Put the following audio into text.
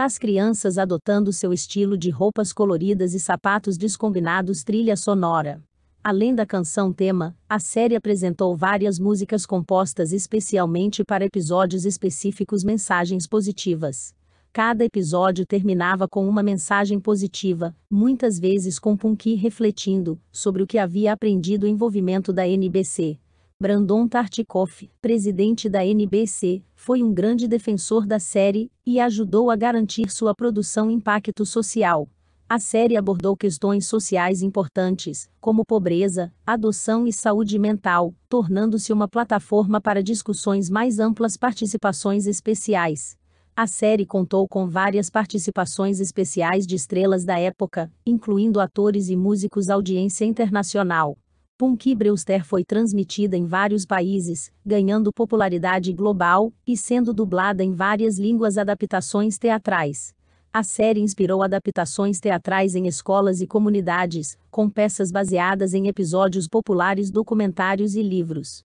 As crianças adotando seu estilo de roupas coloridas e sapatos descombinados trilha sonora. Além da canção tema, a série apresentou várias músicas compostas especialmente para episódios específicos mensagens positivas. Cada episódio terminava com uma mensagem positiva, muitas vezes com Punky refletindo sobre o que havia aprendido o envolvimento da NBC. Brandon Tartikoff, presidente da NBC, foi um grande defensor da série e ajudou a garantir sua produção impacto social. A série abordou questões sociais importantes, como pobreza, adoção e saúde mental, tornando-se uma plataforma para discussões mais amplas participações especiais. A série contou com várias participações especiais de estrelas da época, incluindo atores e músicos audiência internacional. Punky Brewster foi transmitida em vários países, ganhando popularidade global e sendo dublada em várias línguas adaptações teatrais. A série inspirou adaptações teatrais em escolas e comunidades, com peças baseadas em episódios populares, documentários e livros.